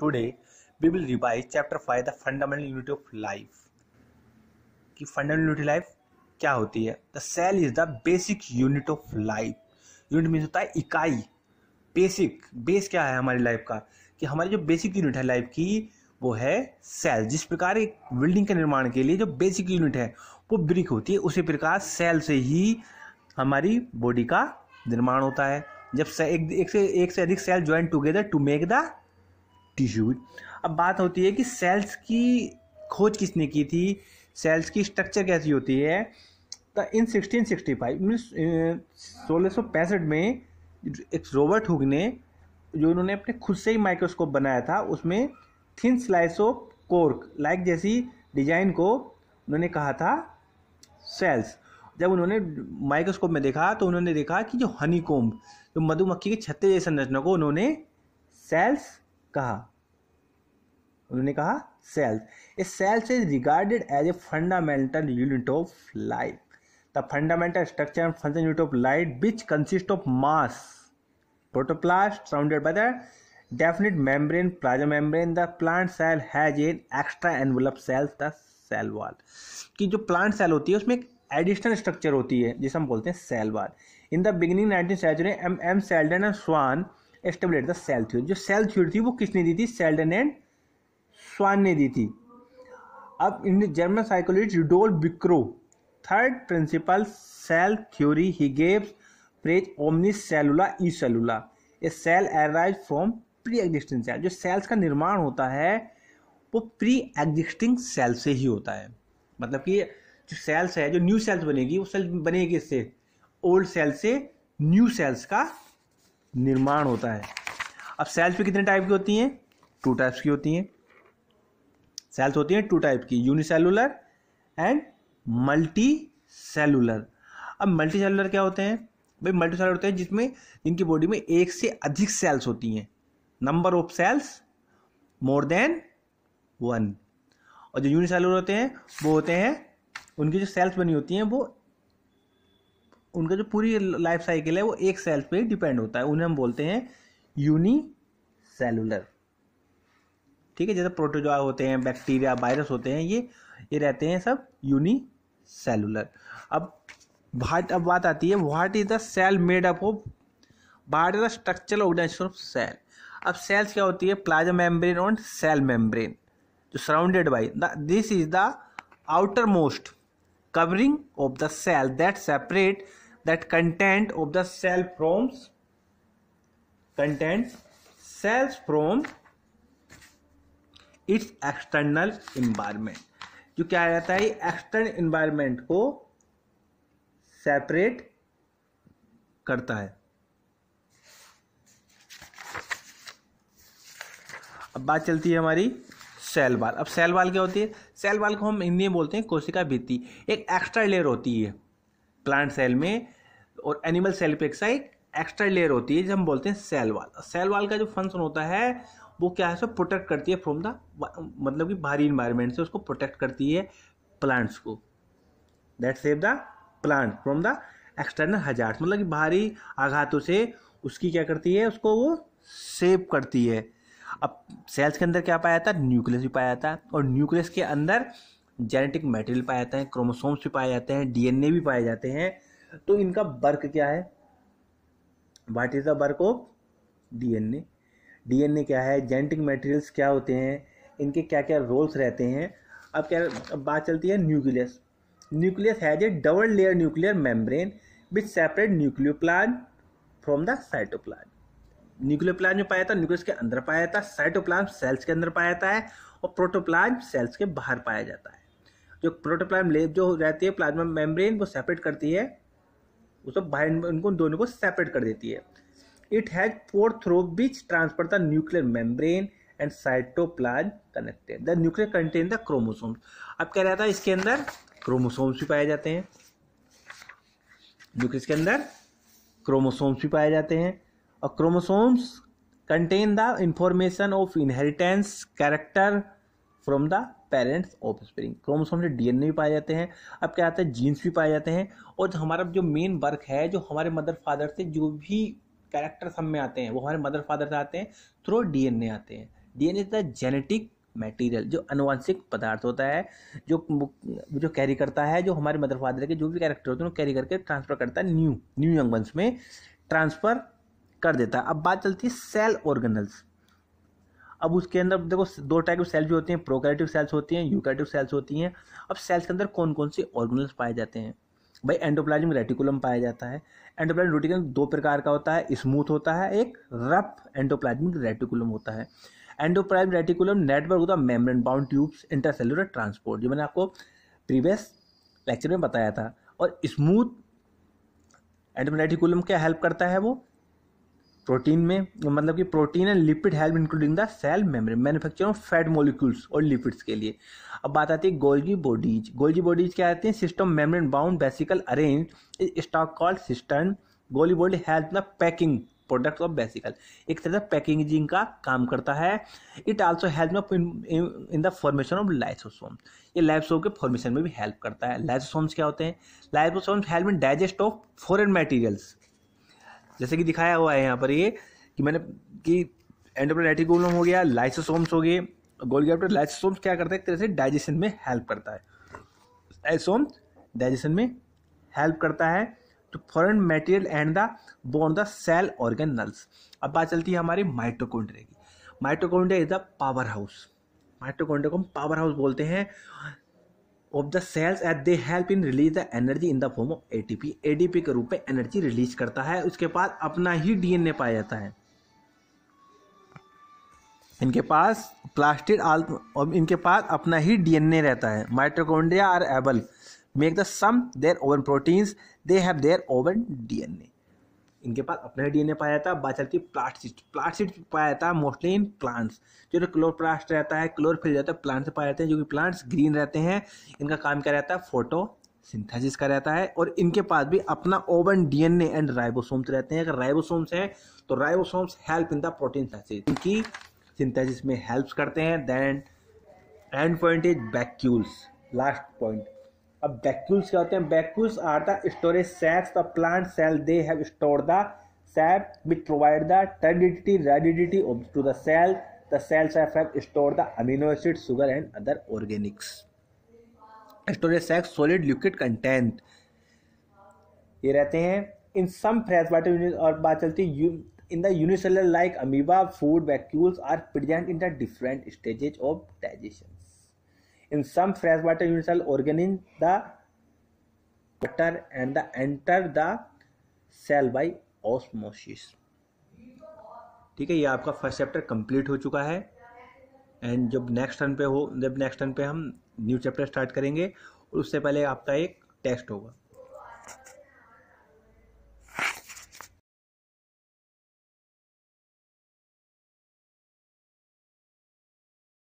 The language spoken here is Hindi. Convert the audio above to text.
Today we will revise chapter five the fundamental unit of life कि फंडामेंटल यूनिट लाइफ क्या होती है the cell is the basic unit of life unit mean होता है इकाई बेसिक बेस क्या है हमारी लाइफ का कि हमारी जो बेसिक यूनिट है लाइफ की वो है सेल जिस प्रकार एक बिल्डिंग के निर्माण के लिए जो बेसिक यूनिट है वो ब्रिक होती है उसी प्रकार सेल से ही हमारी बॉडी का निर्माण होता है जब से एक, एक से एक से अधिक cell join together to make the tissues अब बात होती है कि सेल्स की खोज किसने की थी सेल्स की स्ट्रक्चर कैसी होती है तो इन 1665 फाइव सोलह में एक रोबर्ट हुग ने जो इन्होंने अपने खुद से ही माइक्रोस्कोप बनाया था उसमें thin slice of cork like जैसी डिजाइन को उन्होंने कहा था सेल्स जब उन्होंने माइक्रोस्कोप में देखा तो उन्होंने देखा कि जो हनी कोम्ब जो मधुमक्खी के छत्ते जैसी संरचना को उन्होंने सेल्स कहा उन्होंने कहा cells a cells is regarded as a fundamental unit of life the fundamental structure and function unit of light which consist of mass protoplast surrounded by the membrane plasma membrane the plant cell has an extra envelope cells the cell wall कि जो प्लांट सेल होती है उसमें एक एडिशनल स्ट्रक्चर होती है जिसे हम बोलते हैं cell wall in the beginning nineteen century M M Schleiden and Schwann established the cell theory जो सेल थ्योरी थी वो किसने दी थी सेल्डन एंड स्वान ने दी थी अब इन जर्मन साइकोलॉजिस्ट रिडोल बिक्रो third principle cell theory he gaves phrase ओमनी सेलुला ई सेलुला a cell arise from pre existing cell जो सेल्स का निर्माण होता है वो प्री एग्जिस्टिंग सेल से ही होता है मतलब कि जो सेल्स है जो न्यू सेल्स बनेगी वो सेल्स बनेगी इससे ओल्ड सेल से न्यू सेल्स का निर्माण होता है अब सेल्स भी कितने टाइप की होती हैं टू टाइप्स की होती हैं सेल्स होती हैं टू टाइप की यूनिसेलुलर एंड मल्टी सेलुलर अब मल्टी सेलुलर क्या होते हैं भाई मल्टी सेलुलर होते हैं जिसमें जिनकी बॉडी में एक से अधिक सेल्स होती हैं number of cells more than one और जो यूनिसेलुलर होते हैं वो होते हैं उनकी जो सेल्स बनी होती हैं वो उनका जो पूरी लाइफ साइकिल है वो एक सेल पे डिपेंड होता है उन्हें हम बोलते हैं यूनी सेलुलर ठीक है जैसे प्रोटोजोआ होते हैं बैक्टीरिया वायरस होते हैं ये ये रहते हैं सब यूनी सेलुलर अब वाट अब बात आती है what is the cell made up of what is the structural organisation of cell अब सेल्स क्या होती है प्लाज्मा मेम्ब्रेन और सेल मेम्ब्रेन जो surrounded by this is the outer most covering of the cell that separate that content of the cell from content cells from its external environment जो क्या रहता है एक्सटर्नल इन्वायरमेंट को सेपरेट करता है अब बात चलती है हमारी सेल बाल अब सेल बाल क्या होती है सेल बाल को हम हिंदी में बोलते हैं कोशिका भित्ति एक एक्स्ट्रा लेयर होती है प्लांट सेल में और एनिमल सेल पे एक एक्स्ट्रा लेयर होती है जिसे हम बोलते हैं सेल वाल सेल वाल का जो फंक्शन होता है वो क्या है सो प्रोटेक्ट करती है फ्रॉम द मतलब कि भारी इन्वायरमेंट से उसको प्रोटेक्ट करती है प्लांट्स को that save the plant from the external hazards मतलब कि भारी आघातों से उसकी क्या करती है उसको वो सेव करती है अब सेल्स के अंदर क्या पाया जाता है न्यूक्लियस भी पाया जाता है और न्यूक्लियस के अंदर जेनेटिक मटेरियल पाए जाते हैं क्रोमोसोम्स भी पाए जाते हैं डीएनए भी पाए जाते हैं तो इनका वर्क क्या है what is the work of DNA DNA क्या है जेनेटिक मटेरियल्स क्या होते हैं इनके क्या क्या रोल्स रहते हैं अब क्या अब बात चलती है nucleus nucleus has a double layer nuclear membrane with separate nucleoplasm from the cytoplasm plan जो पाया जाता है न्यूक्लियस के अंदर पाया जाता है साइटोप्लान सेल्स के अंदर पाया जाता है और प्रोटोप्लान सेल्स के बाहर पाया जाता है जो प्रोटोप्लाज्म लेप जो रहती है प्लाज्मा मेम्ब्रेन वो सेपरेट करती है उसको बाइंड उनको दोनों को सेपरेट कर देती है it has pores through which transfer the nuclear membrane and cytoplasm connected the nuclear contain the chromosomes अब क्या रहता है इसके अंदर क्रोमोसोम्स भी पाए जाते हैं न्यूक्लियस के अंदर क्रोमोसोम्स भी पाए जाते हैं और chromosomes contain the information of inheritance character from the parents offspring chromosome से डीएनए भी पाए जाते हैं अब क्या आता है जीन्स भी पाए जाते हैं और जो हमारा जो मेन वर्क है जो हमारे मदर फादर से जो भी कैरेक्टर सब में आते हैं वो हमारे मदर फादर से आते हैं थ्रो डीएनए आते हैं डीएनए द जेनेटिक मटेरियल जो अनुवांशिक पदार्थ होता है जो जो कैरी करता है जो हमारे मदर फादर के जो भी कैरेक्टर होते हैं वो कैरी करके ट्रांसफर करता है न्यू न्यू यंग वंश में ट्रांसफर कर देता है अब बात चलती है सेल ऑर्गेनल्स अब उसके अंदर देखो दो टाइप की सेल्स भी होती हैं प्रोकैरेटिव सेल्स होती हैं यूकैरेटिव सेल्स होती हैं अब सेल्स के अंदर कौन कौन से ऑर्गेनल्स पाए जाते हैं भाई एंडोप्लाज्मिक रेटिकुलम पाया जाता है एंडोप्लाज्मिक रेटिकुलम दो प्रकार का होता है स्मूथ होता है एक रफ एंडोप्लाज्मिक रेटिकुलम होता है एंडोप्लाज्मिक रेटिकुलम नेटवर्क होता है membrane bound tubes intercellular transport जो मैंने आपको प्रीवियस लेक्चर में बताया था और स्मूथ एंडोप्लाज्मिक रेटिकुलम क्या हेल्प करता है वो प्रोटीन में मतलब कि protein and lipid help including the cell memory manufacture of fat molecules और लिपिड्स के लिए अब बात आती है गोल्जी बॉडीज गोल्जी बॉडीज क्या आती हैं system membrane bound vesicle arrange stock called system Golgi body help the packing product of vesicle एक तरह से पैकेजिंग का काम करता है it also help in the formation of lysosome ये लाइसोसोम के फॉर्मेशन में भी हेल्प करता है लाइसोसोम्स क्या होते हैं lysosomes help in digest of foreign materials जैसे कि दिखाया हुआ है यहाँ पर ये कि मैंने कि एंडोप्लानेटिकोलम हो गया लाइसोसोम्स हो गए गोलगेप्टर लाइसोसोम्स क्या करता है एक तरह से डाइजेशन में हेल्प करता है लाइसोम्स डाइजेशन में हेल्प करता है to foreign material and the bone the cell organelles अब बात चलती है हमारी माइटोकॉन्ड्रिया की mitochondria is the powerhouse mitochondria को हम पावर हाउस बोलते हैं of the cells at they help in release the energy in the form of a A T P D P के रूप में एनर्जी रिलीज करता है उसके पास अपना ही डी एन ए पाया जाता है इनके पास प्लास्टिड आल इनके पास अपना ही डी एन ए रहता है mitochondria are able make the some their own proteins they have their own D N A इनके पास अपना डीएनए पाया जाता है बात चलती है प्लास्टिड प्लास्टिड पाया जाता है मोस्टली इन प्लांट्स जो क्लोरप्लास्ट रहता है क्लोरफिल रहता है प्लांट्स पाए जाते हैं जो कि प्लांट्स ग्रीन रहते हैं इनका काम क्या रहता है फोटो सिंथेसिस का रहता है और इनके पास भी अपना ओवन डीएनए एंड राइबोसोम्स रहते हैं अगर राइबोसोम्स हैं तो ribosomes help in the protein synthesis इनकी सिंथेसिस में हेल्प करते हैं then end point is vacuoles last point अब बैक्यूल्स क्या होते हैं vacuoles are the storage cells the plant cell they have store the sap which provide the turgidity rigidity to the cell the cells have store the amino acid sugar and other organics storage sacs solid liquid content ये रहते हैं in some fresh water unit और बात चलती in the unicellular like amoeba food vacuoles are present in the different stages of digestion In some freshwater universal organisms, the water and the enter the cell by osmosis. ठीक है ये आपका फर्स्ट चैप्टर कंप्लीट हो चुका है एंड जब नेक्स्ट टर्न पे हो जब नेक्स्ट टर्न पे हम न्यू चैप्टर स्टार्ट करेंगे और उससे पहले आपका एक टेस्ट होगा